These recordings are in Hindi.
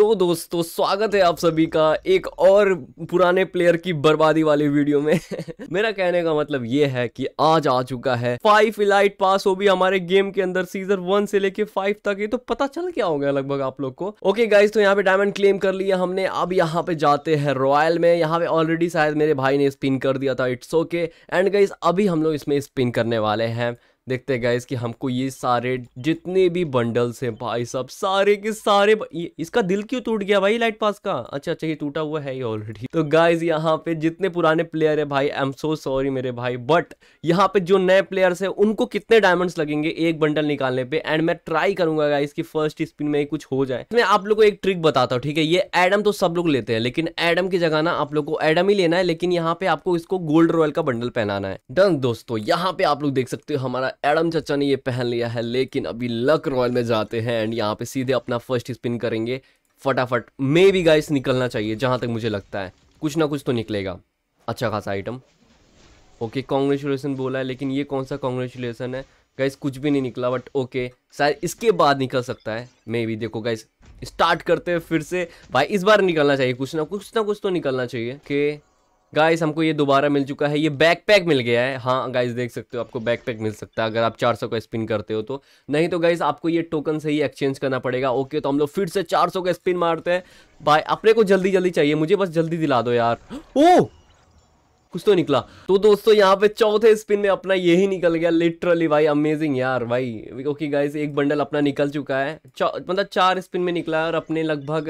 तो दोस्तों स्वागत है आप सभी का एक और पुराने प्लेयर की बर्बादी वाली वीडियो में मेरा कहने का मतलब ये है कि आज आ चुका है फाइव इलाइट पास हो भी हमारे गेम के अंदर सीजन वन से लेके फाइव तक ये तो पता चल क्या हो गया लगभग आप लोग को ओके गाइज तो यहाँ पे डायमंड क्लेम कर लिया हमने अब यहाँ पे जाते हैं रॉयल में यहाँ पे ऑलरेडी शायद मेरे भाई ने स्पिन कर दिया था इट्स ओके एंड गाइज अभी हम लोग इसमें स्पिन करने वाले हैं देखते हैं गाइस कि हमको ये सारे जितने भी बंडल्स हैं भाई सब सारे के सारे इसका दिल क्यों टूट गया भाई लाइट पास का अच्छा अच्छा ये टूटा हुआ है ये ऑलरेडी तो गाइज यहाँ पे जितने पुराने प्लेयर है भाई आई एम सो सॉरी मेरे भाई बट यहाँ पे जो नए प्लेयर्स है उनको कितने डायमंड्स लगेंगे एक बंडल निकालने पे एंड मैं ट्राई करूंगा गाइस की फर्स्ट स्पिन में कुछ हो जाए मैं आप लोग को एक ट्रिक बताता हूँ ठीक है ये एडम तो सब लोग लेते हैं लेकिन एडम की जगह ना आप लोग को एडम ही लेना है लेकिन यहाँ पे आपको इसको गोल्ड रॉयल का बंडल पहनाना है डन दोस्तों यहाँ पे आप लोग देख सकते हो हमारा एडम चचा ने ये पहन लिया है लेकिन अभी लक रॉयल में जाते हैं एंड यहाँ पे सीधे अपना फर्स्ट स्पिन करेंगे फटाफट मे भी गाइस निकलना चाहिए जहाँ तक मुझे लगता है कुछ ना कुछ तो निकलेगा अच्छा खासा आइटम ओके कॉन्ग्रेचुलेसन बोला है लेकिन ये कौन सा कॉन्ग्रेचुलेसन है गाइस कुछ भी नहीं निकला बट ओके शायद इसके बाद निकल सकता है मे भी देखो गाइस स्टार्ट करते हैं फिर से भाई इस बार निकलना चाहिए कुछ ना कुछ ना कुछ तो निकलना चाहिए कि गाइस हमको ये दोबारा मिल चुका है ये बैकपैक मिल गया है हाँ गाइस देख सकते हो आपको बैकपैक मिल सकता है अगर आप 400 का स्पिन करते हो तो नहीं तो गाइस आपको ये टोकन से ही एक्सचेंज करना पड़ेगा ओके तो हम लोग फिर से 400 का स्पिन मारते हैं भाई अपने को जल्दी जल्दी चाहिए मुझे बस जल्दी दिला दो यार ओ कुछ तो निकला तो दोस्तों यहाँ पे चौथे स्पिन में अपना यही निकल गया लिटरली भाई अमेजिंग यार भाई ओके गाइस एक बंडल अपना निकल चुका है मतलब चार स्पिन में निकला है और अपने लगभग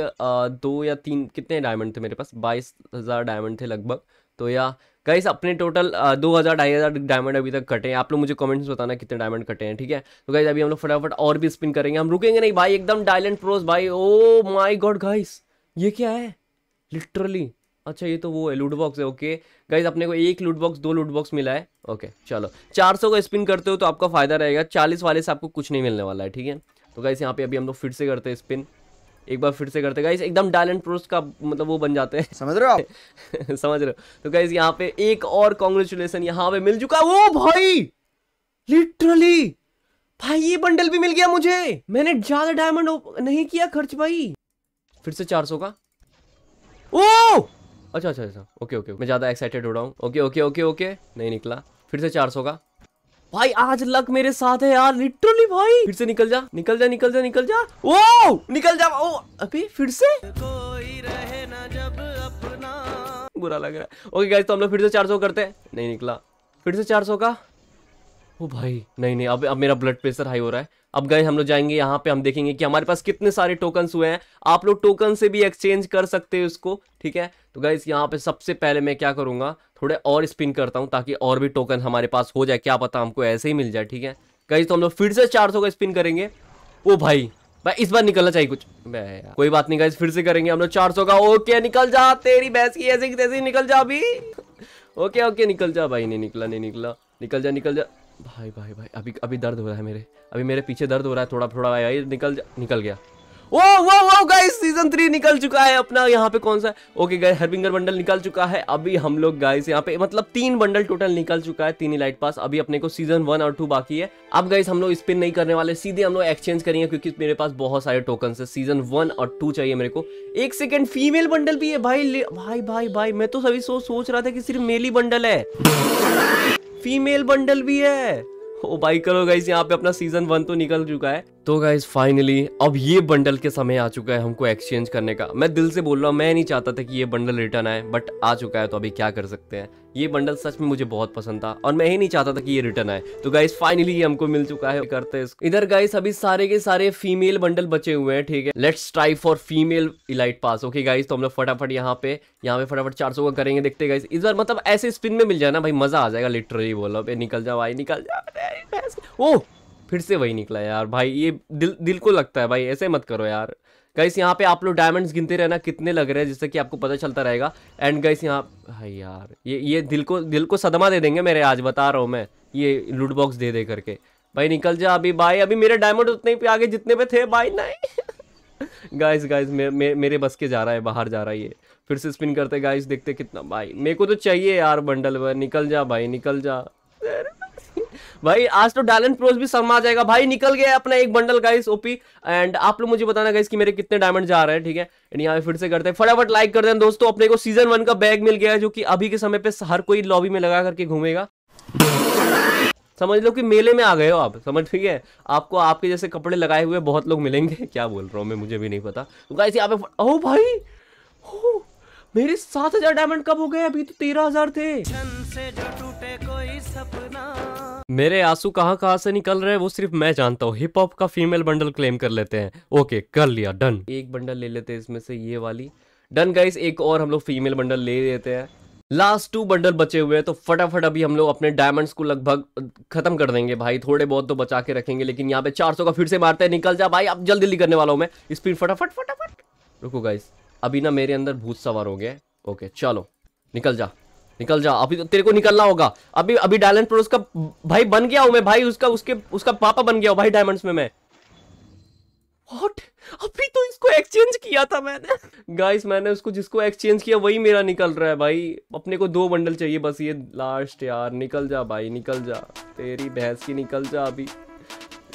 दो या तीन कितने डायमंड थे मेरे पास बाईस हज़ार डायमंड थे लगभग तो या गाइस अपने टोटल दो हज़ार ढाई हज़ार डायमंड अभी तक कटे हैं आप लोग मुझे कमेंट्स बताना कितने डायमंड कटे हैं ठीक है तो गाइस अभी हम लोग फटाफट और भी स्पिन करेंगे हम रुकेंगे नहीं भाई एकदम डायलेंट प्रोस भाई ओ माई गॉड गाइस ये क्या है लिटरली अच्छा ये तो वो है लूट बॉक्स है ओके गाइज अपने को एक लूट बॉक्स दो लूट बॉक्स मिला है ओके चलो 400 का स्पिन करते हो तो आपका फायदा रहेगा 40 वाले से आपको कुछ नहीं मिलने वाला है ठीक है तो गाइज यहाँ पे अभी हम लोग फिर से करते हैं स्पिन एक बार फिर से करते गाइस एकदम डायल एंड प्रोस्ट का मतलब वो बन जाते हैं समझ रहे हो समझ रहे हो तो गाइज यहाँ पे एक और कॉन्ग्रेचुलेसन यहाँ पे मिल चुका वो भाई लिटरली भाई ये बंडल भी मिल गया मुझे मैंने ज्यादा डायमंड नहीं किया खर्च भाई फिर से 400 का ओ अच्छा अच्छा अच्छा ओके ओके मैं ज़्यादा एक्साइटेड हो रहा हूँ ओके ओके ओके ओके नहीं निकला फिर से चार सौ का भाई आज लक मेरे साथ है यार लिटरली भाई फिर से निकल जा निकल जा निकल जा निकल जा वो निकल जा ओ oh, अभी फिर से कोई रहे ना जब अपना बुरा लग रहा है ओके गाइस तो हम लोग फिर से 400 करते हैं नहीं निकला फिर से 400 का ओ भाई नहीं नहीं अब अब मेरा ब्लड प्रेशर हाई हो रहा है अब गए हम लोग जाएंगे यहाँ पे हम देखेंगे कि हमारे पास कितने सारे टोकन्स हुए हैं आप लोग टोकन से भी एक्सचेंज कर सकते हैं उसको ठीक है तो गाइज यहाँ पे सबसे पहले मैं क्या करूँगा थोड़े और स्पिन करता हूँ ताकि और भी टोकन हमारे पास हो जाए क्या पता हमको ऐसे ही मिल जाए ठीक है गाइस तो हम लोग फिर से चार का स्पिन करेंगे ओ भाई भाई इस बार निकलना चाहिए कुछ कोई बात नहीं गई फिर से करेंगे हम लोग चार सौ का ओके निकल जा तेरी भैंस की ऐसे निकल जा अभी ओके ओके निकल जा भाई नहीं निकला नहीं निकला निकल जा निकल जा भाई भाई भाई अभी अभी दर्द हो रहा है मेरे अभी मेरे पीछे दर्द हो रहा है थोड़ा थोड़ा भाई निकल जा... निकल गया वो वो वो गाइस सीजन थ्री निकल चुका है अपना यहाँ पे कौन सा ओके गाइस हरविंगर बंडल निकल चुका है अभी हम लोग गाइस यहाँ पे मतलब तीन बंडल टोटल निकल चुका है तीन ही लाइट पास अभी अपने को सीजन वन और टू बाकी है अब गाइस हम लोग स्पिन नहीं करने वाले सीधे हम लोग एक्सचेंज करेंगे क्योंकि मेरे पास बहुत सारे टोकन है सीजन वन और टू चाहिए मेरे को एक सेकेंड फीमेल बंडल भी है भाई भाई भाई भाई मैं तो सभी सोच सोच रहा था कि सिर्फ मेली बंडल है फीमेल बंडल भी है ओ भाई करो गाइस यहाँ पे अपना सीजन वन तो निकल चुका है तो गाइज फाइनली अब ये बंडल के समय आ चुका है हमको एक्सचेंज करने का मैं दिल से बोल रहा हूँ मैं नहीं चाहता था कि ये बंडल रिटर्न आए बट आ चुका है तो अभी क्या कर सकते हैं ये बंडल सच में मुझे बहुत पसंद था और मैं ही नहीं चाहता था कि ये रिटर्न आए तो गाइज फाइनली ये हमको मिल चुका है करते हैं इधर गाइस अभी सारे के सारे फीमेल बंडल बचे हुए हैं ठीक है let's try for female elite pass okay guys तो हम लोग फटाफट यहाँ पे यहाँ पे फटाफट चार सौ का करेंगे देखते गाइस इस बार मतलब ऐसे स्पिन में मिल जाए ना भाई मजा आ जाएगा लिटरली बोलो निकल जाओ भाई निकल जाओ ओह फिर से वही निकला यार भाई ये दिल दिल को लगता है भाई ऐसे मत करो यार गाइस यहाँ पे आप लोग डायमंड्स गिनते रहना कितने लग रहे हैं जिससे कि आपको पता चलता रहेगा एंड गाइस यहाँ हाई यार ये ये दिल को दिल को सदमा दे देंगे मेरे आज बता रहा हूँ मैं ये लूट बॉक्स दे दे करके भाई निकल जा अभी भाई अभी मेरे डायमंड उतने पे आगे जितने पे थे भाई नहीं गाइस गाइस मे, मे, मेरे बस के जा रहा है बाहर जा रहा है ये फिर से स्पिन करते गाइस देखते कितना भाई मेरे को तो चाहिए यार बंडल निकल जा भाई निकल जा भाई आज तो डायमंड प्रोज भी शर्मा जाएगा भाई निकल गया अपना एक बंडल गाइस ओपी एंड आप लोग मुझे बताना गाइस कि मेरे कितने डायमंड जा रहे हैं ठीक है एंड यहाँ पे फिर से करते हैं फटाफट लाइक कर देना दोस्तों अपने को सीजन वन का बैग मिल गया है जो कि अभी के समय पे हर कोई लॉबी में लगा करके घूमेगा समझ लो कि मेले में आ गए हो आप समझ ठीक है आपको आपके जैसे कपड़े लगाए हुए बहुत लोग मिलेंगे क्या बोल रहा हूँ मैं मुझे भी नहीं पता तो गाइस यहाँ पे ओ भाई ओ, मेरे सात हजार डायमंड कब हो गए अभी तो तेरह हजार थे से जो टूटे कोई सपना मेरे आंसू कहाँ कहाँ से निकल रहे हैं वो सिर्फ मैं जानता हूँ हिप हॉप का फीमेल बंडल क्लेम कर लेते हैं ओके कर लिया डन एक बंडल ले लेते हैं इसमें से ये वाली डन गाइस एक और हम लोग फीमेल बंडल ले लेते हैं लास्ट टू बंडल बचे हुए हैं तो फटाफट अभी हम लोग अपने डायमंड्स को लगभग खत्म कर देंगे भाई थोड़े बहुत तो बचा के रखेंगे लेकिन यहाँ पे 400 का फिर से मारते हैं निकल जा भाई अब जल्दी जल्दी करने वाला हूँ मैं स्पीड फटाफट फटाफट रुको गाइस अभी ना मेरे अंदर भूत सवार हो गया ओके चलो निकल जा निकल जा अभी तो तेरे को निकलना होगा अभी अभी डायलैंड प्रोस का भाई बन गया हूं मैं भाई उसका उसके उसका पापा बन गया भाई डायमंड्स में मैं व्हाट अभी तो इसको एक्सचेंज किया था मैंने गाइस मैंने उसको जिसको एक्सचेंज किया वही मेरा निकल रहा है भाई अपने को दो बंडल चाहिए बस ये लास्ट यार निकल जा भाई निकल जा तेरी भैंस की निकल जा अभी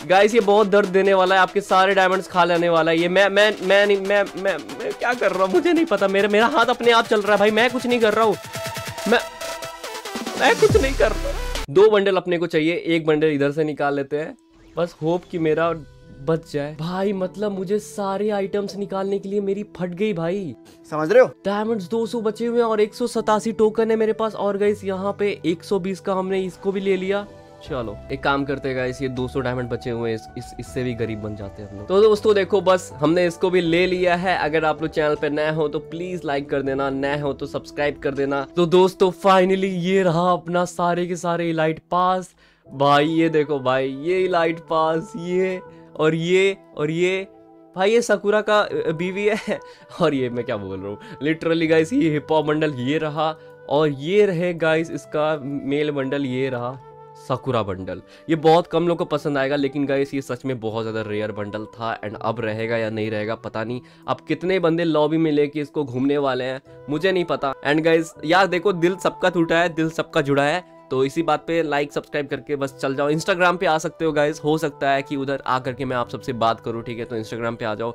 गाइस ये बहुत दर्द देने वाला है आपके सारे डायमंड्स खा लेने वाला है ये मैं मैं मैं नहीं मैं मैं, मैं, मैं क्या कर रहा हूँ मुझे नहीं पता मेरा मेरा हाथ अपने आप चल रहा है भाई मैं कुछ नहीं कर रहा हूँ मैं मैं कुछ नहीं कर दो बंडल अपने को चाहिए एक बंडल इधर से निकाल लेते हैं बस होप कि मेरा बच जाए भाई मतलब मुझे सारे आइटम्स निकालने के लिए मेरी फट गई भाई समझ रहे हो डायमंड्स 200 बचे हुए हैं और एक टोकन है मेरे पास और गई यहाँ पे 120 का हमने इसको भी ले लिया चलो एक काम करते हैं गाइस ये 200 डायमंड बचे हुए हैं इस, इस इससे भी गरीब बन जाते हैं हम लोग तो दोस्तों देखो बस हमने इसको भी ले लिया है अगर आप लोग चैनल पे नए हो तो प्लीज लाइक कर देना नए हो तो सब्सक्राइब कर देना तो दोस्तों फाइनली ये रहा अपना सारे के सारे इलाइट पास भाई ये देखो भाई ये इलाइट पास ये और ये और ये भाई ये सकुरा का बीवी है और ये मैं क्या बोल रहा हूँ लिटरली गाइस ये हिप हॉप बंडल ये रहा और ये रहे गाइस इसका मेल मंडल ये रहा सकुरा बंडल ये बहुत कम लोग को पसंद आएगा लेकिन गाइस ये सच में बहुत ज़्यादा रेयर बंडल था एंड अब रहेगा या नहीं रहेगा पता नहीं अब कितने बंदे लॉबी में लेके इसको घूमने वाले हैं मुझे नहीं पता एंड गाइस यार देखो दिल सबका टूटा है दिल सबका जुड़ा है तो इसी बात पे लाइक सब्सक्राइब करके बस चल जाओ इंस्टाग्राम पे आ सकते हो गाइज हो सकता है कि उधर आकर के मैं आप सबसे बात करूँ ठीक है तो इंस्टाग्राम पे आ जाओ